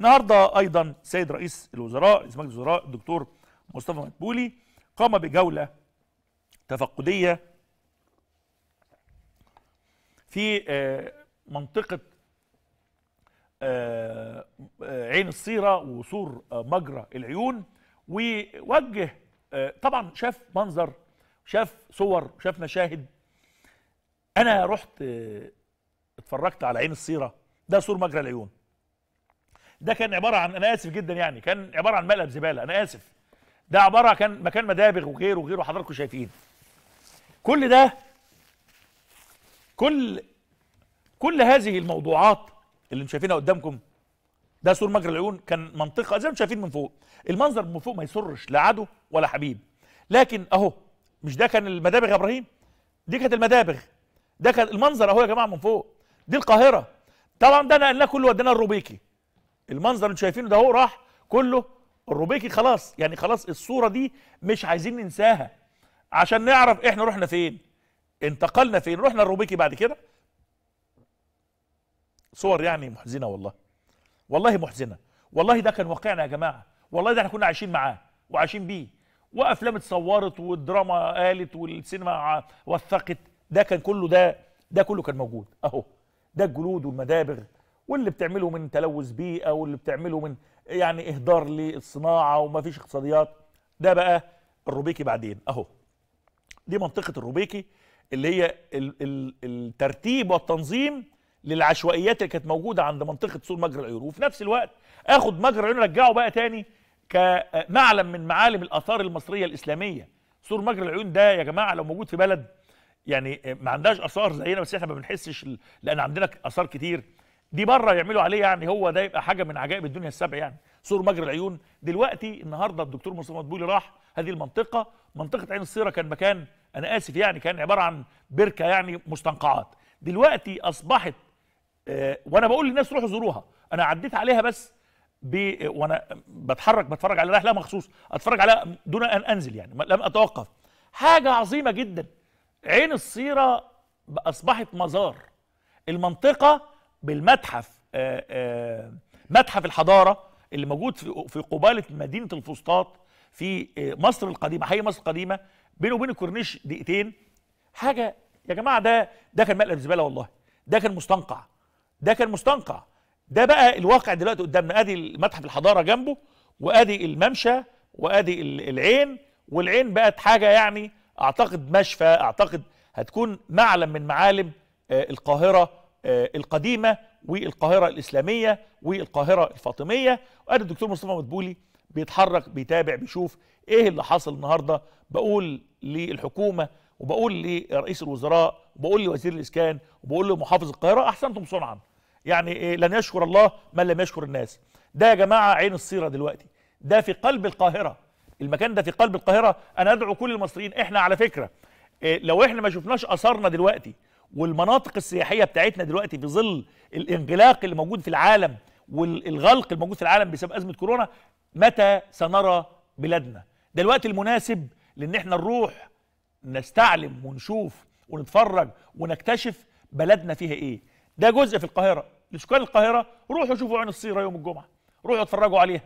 النهارده ايضا سيد رئيس الوزراء رئيس مجلس الوزراء الدكتور مصطفى مدبولي قام بجوله تفقديه في آه، منطقه آه، آه، عين الصيره وسور مجرى العيون ووجه طبعا شاف منظر شاف صور شاف مشاهد انا رحت اتفرجت على عين الصيره ده سور مجرى العيون ده كان عباره عن انا اسف جدا يعني كان عباره عن مقلب زباله انا اسف ده عباره كان مكان مدابغ وغيره وغيره حضراتكم شايفين كل ده كل كل هذه الموضوعات اللي انتم شايفينها قدامكم ده سور مجرى العيون كان منطقه زي ما شايفين من فوق المنظر من فوق ما يسرش لا عدو ولا حبيب لكن اهو مش ده كان المدابغ يا ابراهيم دي كانت المدابغ ده كان المنظر اهو يا جماعه من فوق دي القاهره طبعا ده نقلناه كله ودينا الروبيكي المنظر اللي شايفينه ده هو راح كله الروبيكي خلاص يعني خلاص الصوره دي مش عايزين ننساها عشان نعرف احنا رحنا فين انتقلنا فين رحنا الروبيكي بعد كده صور يعني محزنه والله والله محزنه والله ده كان واقعنا يا جماعه والله ده احنا كنا عايشين معاه وعايشين بيه وافلام اتصورت والدراما قالت والسينما وثقت ده كان كله ده ده كله كان موجود اهو ده الجلود والمدابغ واللي بتعمله من تلوث بيئه واللي بتعمله من يعني اهدار للصناعه ومفيش اقتصاديات ده بقى الروبيكي بعدين اهو دي منطقه الروبيكي اللي هي الترتيب والتنظيم للعشوائيات اللي كانت موجوده عند منطقه سور مجرى العيون وفي نفس الوقت اخد مجرى العيون ارجعه بقى تاني كمعلم من معالم الاثار المصريه الاسلاميه سور مجرى العيون ده يا جماعه لو موجود في بلد يعني ما عندهاش اثار زينا بس احنا ما بنحسش لان عندنا اثار كتير دي بره يعملوا عليه يعني هو ده يبقى حاجه من عجائب الدنيا السبع يعني سور مجرى العيون دلوقتي النهارده الدكتور مصطفى مدبولي راح هذه المنطقه منطقه عين الصيره كان مكان انا اسف يعني كان عباره عن بركه يعني مستنقعات دلوقتي اصبحت آه، وانا بقول للناس روحوا زوروها انا عديت عليها بس وانا بتحرك بتفرج على رحله مخصوص اتفرج عليها دون ان انزل يعني لم اتوقف حاجه عظيمه جدا عين الصيره اصبحت مزار المنطقه بالمتحف آه، آه، متحف الحضاره اللي موجود في قباله مدينه الفسطاط في آه، مصر القديمه حي مصر القديمه بينه وبين الكورنيش دقيقتين حاجه يا جماعه ده ده كان مقلب زباله والله ده كان مستنقع ده كان مستنقع ده بقى الواقع دلوقتي قدامنا ادي متحف الحضاره جنبه وادي الممشى وادي العين والعين بقت حاجه يعني اعتقد مشفى اعتقد هتكون معلم من معالم القاهره آه، القديمه والقاهره الاسلاميه والقاهره الفاطميه وانا الدكتور مصطفى مدبولي بيتحرك بيتابع بيشوف ايه اللي حصل النهارده بقول للحكومه وبقول لرئيس الوزراء وبقول لوزير الاسكان وبقول لمحافظ القاهره احسنتم صنعا يعني إيه لن يشكر الله من لم يشكر الناس ده يا جماعه عين الصيره دلوقتي ده في قلب القاهره المكان ده في قلب القاهره انا ادعو كل المصريين احنا على فكره إيه لو احنا ما شفناش اثارنا دلوقتي والمناطق السياحيه بتاعتنا دلوقتي في ظل الانغلاق اللي موجود في العالم والغلق الموجود في العالم بسبب ازمه كورونا متى سنرى بلادنا ده الوقت المناسب لان احنا نروح نستعلم ونشوف ونتفرج ونكتشف بلدنا فيها ايه ده جزء في القاهره لسكان القاهره روحوا شوفوا عين الصيره يوم الجمعه روحوا اتفرجوا عليها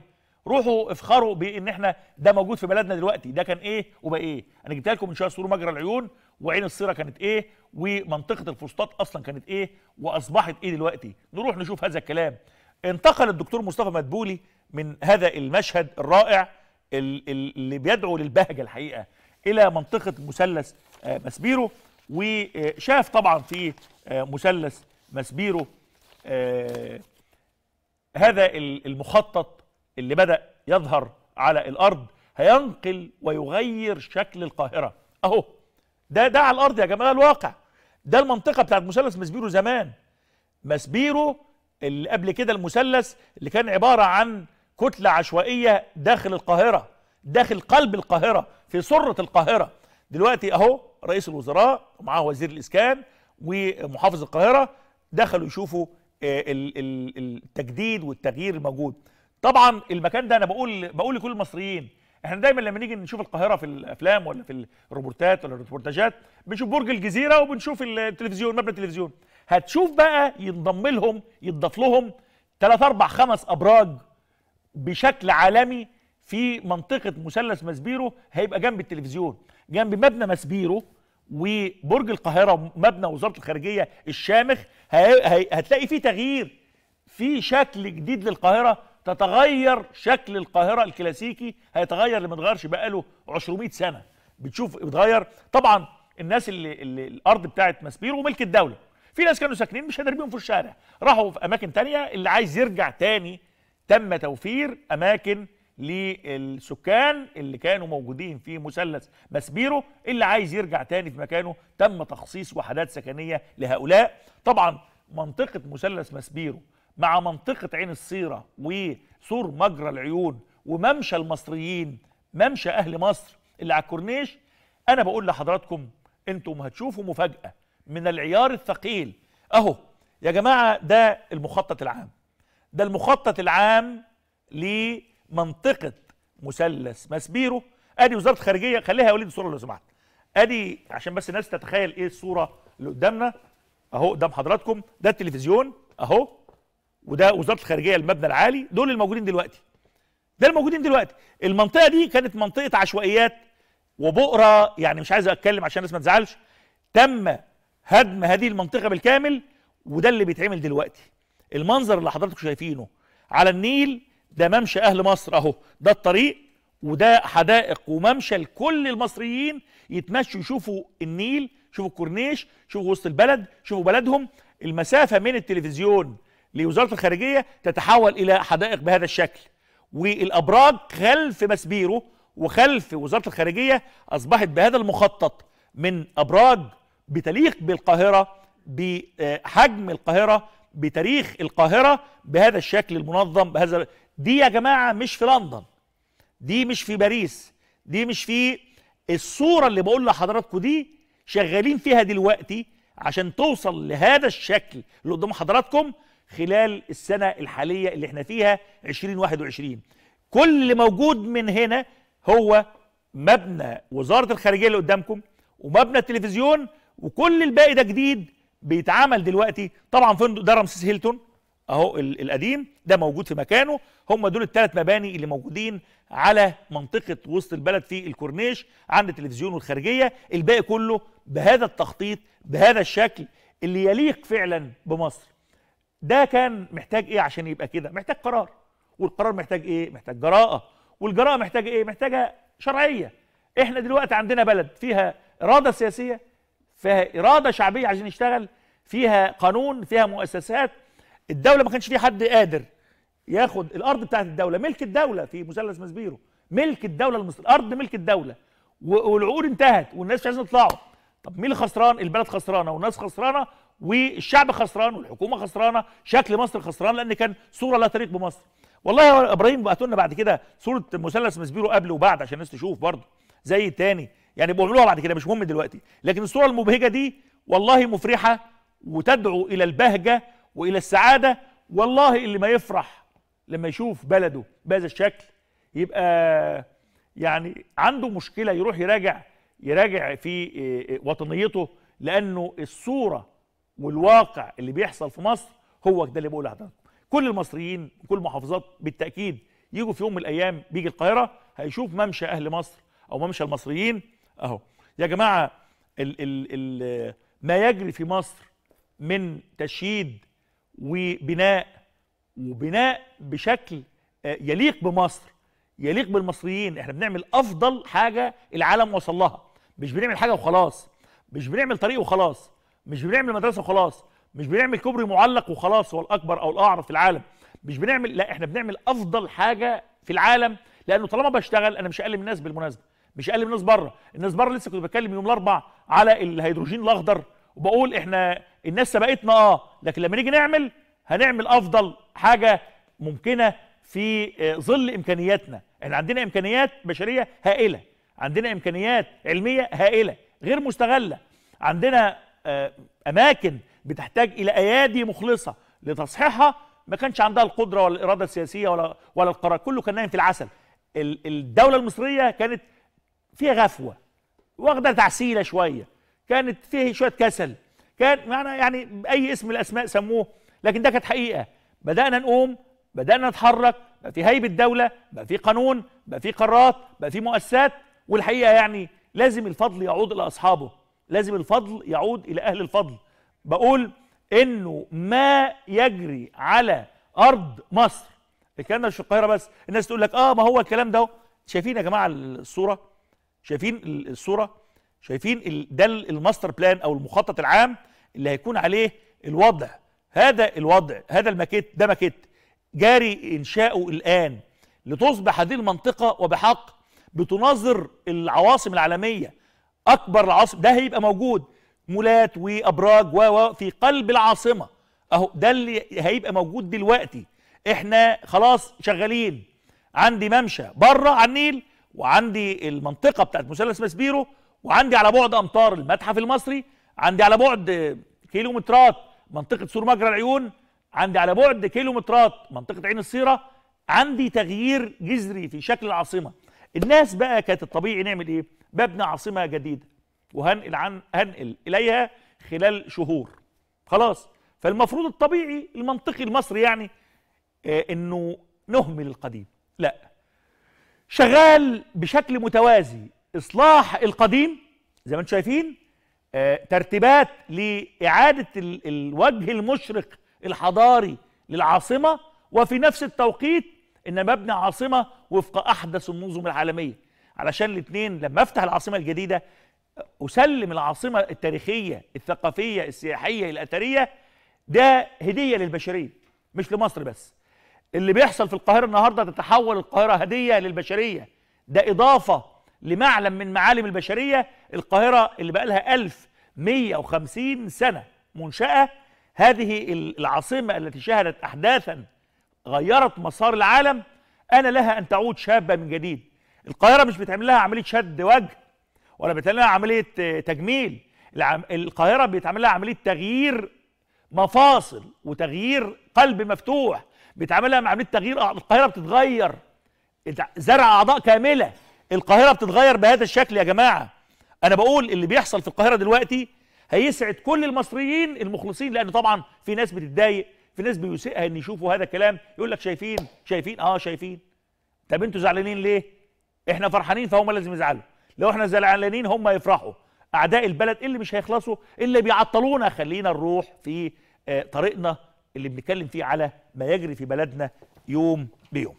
روحوا افخروا بان احنا ده موجود في بلدنا دلوقتي ده كان ايه وبقى ايه انا جبت لكم من شويه صور مجرى العيون وعين الصيره كانت ايه ومنطقه الفسطاط اصلا كانت ايه واصبحت ايه دلوقتي نروح نشوف هذا الكلام انتقل الدكتور مصطفى مدبولي من هذا المشهد الرائع اللي بيدعو للبهجه الحقيقه الى منطقه مثلث آه، مسبيرو وشاف طبعا في آه، مثلث مسبيرو آه، هذا المخطط اللي بدأ يظهر على الأرض هينقل ويغير شكل القاهرة أهو ده ده على الأرض يا جماعة الواقع ده المنطقة بتاعت مثلث مسبيرو زمان مسبيرو اللي قبل كده المثلث اللي كان عبارة عن كتلة عشوائية داخل القاهرة داخل قلب القاهرة في سرة القاهرة دلوقتي أهو رئيس الوزراء ومعاه وزير الإسكان ومحافظ القاهرة دخلوا يشوفوا آه، التجديد والتغيير الموجود طبعا المكان ده انا بقول بقول لكل المصريين احنا دايما لما نيجي نشوف القاهره في الافلام ولا في الروبورتات ولا الريبورتاجات بنشوف برج الجزيره وبنشوف التلفزيون مبنى التلفزيون هتشوف بقى ينضم لهم يتضاف لهم ثلاث اربع خمس ابراج بشكل عالمي في منطقه مثلث مسبيرو هيبقى جنب التلفزيون جنب مبنى مسبيرو وبرج القاهره مبنى وزاره الخارجيه الشامخ هتلاقي فيه تغيير في شكل جديد للقاهره تتغير شكل القاهرة الكلاسيكي هيتغير اللي ما اتغيرش بقاله 200 سنة بتشوف بيتغير طبعا الناس اللي, اللي الارض بتاعت ماسبيرو ملك الدولة في ناس كانوا ساكنين مش هنرميهم في الشارع راحوا في اماكن تانية اللي عايز يرجع تاني تم توفير اماكن للسكان اللي كانوا موجودين في مثلث ماسبيرو اللي عايز يرجع تاني في مكانه تم تخصيص وحدات سكنيه لهؤلاء طبعا منطقه مثلث ماسبيرو مع منطقه عين السيره وسور مجرى العيون وممشى المصريين ممشى اهل مصر اللي على الكورنيش انا بقول لحضراتكم انتم هتشوفوا مفاجاه من العيار الثقيل اهو يا جماعه ده المخطط العام ده المخطط العام لمنطقه مثلث مسبيرو ادي وزاره الخارجيه خليها يا وليد الصوره لو سمحت ادي عشان بس الناس تتخيل ايه الصوره اللي قدامنا اهو قدام حضراتكم ده التلفزيون اهو وده وزاره الخارجيه المبنى العالي دول الموجودين دلوقتي ده الموجودين دلوقتي المنطقه دي كانت منطقه عشوائيات وبؤره يعني مش عايز اتكلم عشان الناس ما تزعلش تم هدم هذه المنطقه بالكامل وده اللي بيتعمل دلوقتي المنظر اللي حضراتكم شايفينه على النيل ده ممشى اهل مصر اهو ده الطريق وده حدائق وممشى لكل المصريين يتمشوا يشوفوا النيل شوفوا الكورنيش شوفوا وسط البلد شوفوا بلدهم المسافه من التلفزيون لوزاره الخارجيه تتحول الى حدائق بهذا الشكل والابراج خلف مسبيرو وخلف وزاره الخارجيه اصبحت بهذا المخطط من ابراج بتليق بالقاهره بحجم القاهره بتاريخ القاهره بهذا الشكل المنظم بهذا دي يا جماعه مش في لندن دي مش في باريس دي مش في الصوره اللي بقول لحضراتكم دي شغالين فيها دلوقتي عشان توصل لهذا الشكل اللي قدام حضراتكم خلال السنة الحالية اللي احنا فيها 2021 كل اللي موجود من هنا هو مبنى وزارة الخارجية اللي قدامكم ومبنى التلفزيون وكل الباقي ده جديد بيتعمل دلوقتي طبعا فندق ده رمسيس هيلتون اهو القديم ده موجود في مكانه هم دول الثلاث مباني اللي موجودين على منطقه وسط البلد في الكورنيش عند التلفزيون والخارجيه الباقي كله بهذا التخطيط بهذا الشكل اللي يليق فعلا بمصر ده كان محتاج ايه عشان يبقى كده محتاج قرار والقرار محتاج ايه محتاج جراءه والجراءه محتاجه ايه محتاجه شرعيه احنا دلوقتي عندنا بلد فيها اراده سياسيه فيها اراده شعبيه عشان يشتغل فيها قانون فيها مؤسسات الدوله ما كانش في حد قادر ياخد الارض بتاعت الدوله ملك الدوله في مثلث مسبيرو ملك الدوله المصر. الارض ملك الدوله والعقود انتهت والناس مش عايزين يطلعوا طب مين اللي خسران البلد خسرانه والناس خسرانه والشعب خسران والحكومه خسرانه شكل مصر خسران لان كان صوره لا تليق بمصر والله يا ابراهيم بعتوا لنا بعد كده صوره مثلث مسبيرو قبل وبعد عشان الناس تشوف برضه زي تاني يعني بيعملوها بعد كده مش مهم دلوقتي لكن الصوره المبهجه دي والله مفرحه وتدعو الى البهجه والى السعاده والله اللي ما يفرح لما يشوف بلده بهذا الشكل يبقى يعني عنده مشكله يروح يراجع يراجع في آه، آه، وطنيته لانه الصوره والواقع اللي بيحصل في مصر هو ده اللي بقوله لحضراتكم كل المصريين كل المحافظات بالتاكيد يجوا في يوم من الايام بيجي القاهره هيشوف ممشى اهل مصر او ممشى المصريين اهو يا جماعه الـ الـ الـ ما يجري في مصر من تشييد وبناء وبناء بشكل آه، يليق بمصر يليق بالمصريين احنا بنعمل افضل حاجه العالم وصل لها مش بنعمل حاجه وخلاص مش بنعمل طريق وخلاص مش بنعمل مدرسه وخلاص مش بنعمل كوبري معلق وخلاص هو الاكبر او الاعرف في العالم مش بنعمل لا احنا بنعمل افضل حاجه في العالم لانه طالما بشتغل انا مش اقل من الناس بالمناسبه مش اقل من الناس بره الناس بره لسه كنت بتكلم يوم الاربع على الهيدروجين الاخضر وبقول احنا الناس سبقتنا اه لكن لما نيجي نعمل هنعمل افضل حاجه ممكنه في آه، ظل امكانياتنا احنا عندنا امكانيات بشريه هائله عندنا امكانيات علميه هائله غير مستغله عندنا آه، اماكن بتحتاج الى ايادي مخلصه لتصحيحها ما كانش عندها القدره ولا الاراده السياسيه ولا ولا القرار كله كان نايم في العسل الدوله المصريه كانت فيها غفوه واخده تعسيله شويه كانت فيه شويه كسل كان معنى يعني باي اسم من الاسماء سموه لكن ده كانت حقيقه بدانا نقوم بدانا نتحرك بقى في هيبه دوله بقى في قانون بقى في قرارات بقى في مؤسسات والحقيقه يعني لازم الفضل يعود الى اصحابه لازم الفضل يعود إلى أهل الفضل بقول إنه ما يجري على أرض مصر الكلام ده مش في القاهرة بس الناس تقول لك آه ما هو الكلام ده شايفين يا جماعة الصورة شايفين الصورة شايفين ده الماستر بلان أو المخطط العام اللي هيكون عليه الوضع هذا الوضع هذا الماكيت ده ماكيت جاري إنشاؤه الآن لتصبح هذه المنطقة وبحق بتناظر العواصم العالمية اكبر العاصمه ده هيبقى موجود مولات وابراج و في قلب العاصمه اهو ده اللي هيبقى موجود دلوقتي احنا خلاص شغالين عندي ممشى بره على النيل وعندي المنطقه بتاعت مثلث ماسبيرو وعندي على بعد امتار المتحف المصري عندي على بعد كيلومترات منطقه سور مجرى العيون عندي على بعد كيلومترات منطقه عين السيره عندي تغيير جذري في شكل العاصمه الناس بقى كانت الطبيعي نعمل ايه ببني عاصمه جديده وهنقل عن هنقل اليها خلال شهور خلاص فالمفروض الطبيعي المنطقي المصري يعني آه انه نهمل القديم لا شغال بشكل متوازي اصلاح القديم زي ما انتم شايفين آه ترتيبات لاعاده ال الوجه المشرق الحضاري للعاصمه وفي نفس التوقيت ان مبنى عاصمه وفق احدث النظم العالميه علشان الاثنين لما افتح العاصمه الجديده اسلم العاصمه التاريخيه الثقافيه السياحيه الاثريه ده هديه للبشريه مش لمصر بس اللي بيحصل في القاهره النهارده تتحول القاهره هديه للبشريه ده اضافه لمعلم من معالم البشريه القاهره اللي بقى لها 1150 سنه منشاه هذه العاصمه التي شهدت احداثا غيرت مسار العالم انا لها ان تعود شابه من جديد القاهره مش بيتعمل لها عمليه شد وجه ولا بيتعمل لها عمليه آه، تجميل القاهره بيتعمل لها عمليه تغيير مفاصل وتغيير قلب مفتوح بيتعمل لها عمليه تغيير آه، القاهره بتتغير زرع اعضاء كامله القاهره بتتغير بهذا الشكل يا جماعه انا بقول اللي بيحصل في القاهره دلوقتي هيسعد كل المصريين المخلصين لان طبعا في ناس بتتضايق في ناس بيسيئها ان يشوفوا هذا الكلام يقول لك شايفين شايفين اه شايفين طب انتوا زعلانين ليه احنا فرحانين فهم لازم يزعلوا لو احنا زعلانين هم يفرحوا اعداء البلد إيه اللي مش هيخلصوا اللي بيعطلونا خلينا نروح في آه، طريقنا اللي بنتكلم فيه على ما يجري في بلدنا يوم بيوم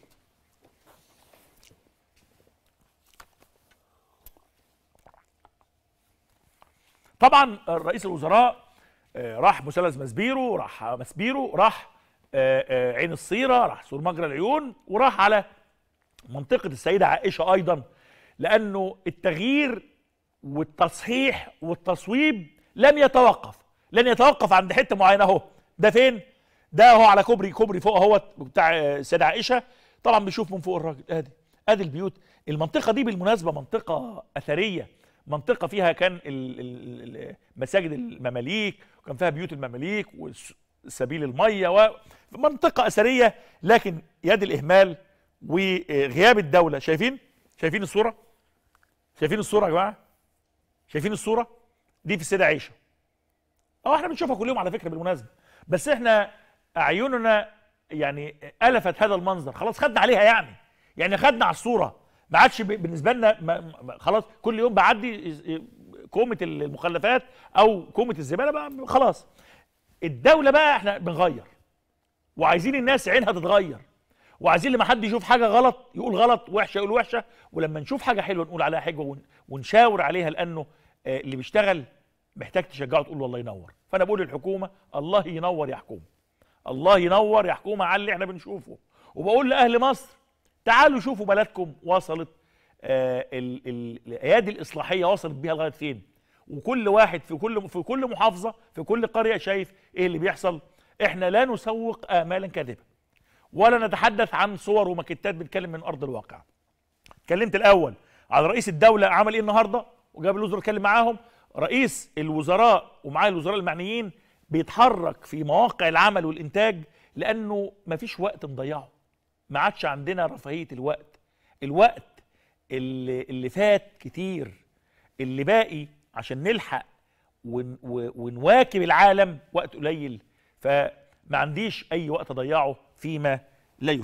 طبعا رئيس الوزراء آه، راح مثلث مسبيرو راح مسبيرو راح آه، عين الصيره راح سور مجرى العيون وراح على منطقه السيده عائشه ايضا لانه التغيير والتصحيح والتصويب لم يتوقف لن يتوقف عند حته معينه اهو ده فين ده اهو على كوبري كوبري فوق هو بتاع السيده عائشه طبعا بيشوف من فوق الراجل ادي ادي البيوت المنطقه دي بالمناسبه منطقه اثريه منطقه فيها كان مساجد المماليك وكان فيها بيوت المماليك وسبيل الميه ومنطقه اثريه لكن يد الاهمال وغياب الدوله شايفين شايفين الصوره شايفين الصوره يا جماعه شايفين الصوره دي في السيده عائشه اه احنا بنشوفها كل يوم على فكره بالمناسبه بس احنا اعيننا يعني الفت هذا المنظر خلاص خدنا عليها يعني يعني خدنا على الصوره ما عادش بالنسبه لنا خلاص كل يوم بعدي كومه المخلفات او كومه الزباله بقى خلاص الدوله بقى احنا بنغير وعايزين الناس عينها تتغير وعايزين لما حد يشوف حاجه غلط يقول غلط وحشه يقول وحشه ولما نشوف حاجه حلوه نقول عليها حلوه ونشاور عليها لانه آه، اللي بيشتغل محتاج تشجعه تقول له الله ينور فانا بقول للحكومه الله ينور يا حكومه الله ينور يا حكومه على اللي احنا بنشوفه وبقول لاهل مصر تعالوا شوفوا بلدكم وصلت آه، الايادي الاصلاحيه وصلت بيها لغايه فين وكل واحد في كل في كل محافظه في كل قريه شايف ايه اللي بيحصل احنا لا نسوق امالا كاذبه ولا نتحدث عن صور وماكتات بنتكلم من ارض الواقع اتكلمت الاول على رئيس الدوله عمل ايه النهارده وجاب الوزراء اتكلم معاهم رئيس الوزراء ومعاه الوزراء المعنيين بيتحرك في مواقع العمل والانتاج لانه مفيش وقت نضيعه ما عادش عندنا رفاهيه الوقت الوقت اللي, اللي فات كتير اللي باقي عشان نلحق ونواكب العالم وقت قليل ف ما عنديش أي وقت أضيعه فيما لا